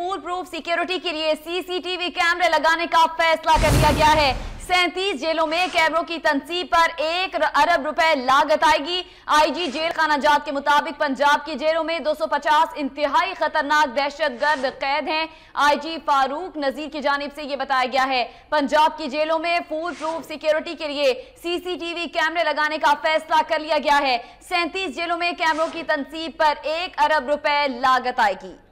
फूल proof security के लिए CCTV कैमरे लगाने का फैसला कर लिया गया है सैंतीस जेलों में कैमरों की तनसीब पर एक अरब रुपए लागत आएगी आईजी जेल जात के मुताबिक पंजाब की जेलों में 250 इंतहाई खतरनाक दहशतगर्द कैद हैं आईजी फारूक नजीर की जानब से यह बताया गया है पंजाब की जेलों में फूल प्रूफ सिक्योरिटी के लिए सीसीटीवी कैमरे लगाने का फैसला कर लिया गया है सैंतीस जेलों में कैमरों की तनसीब पर एक अरब रुपए लागत आएगी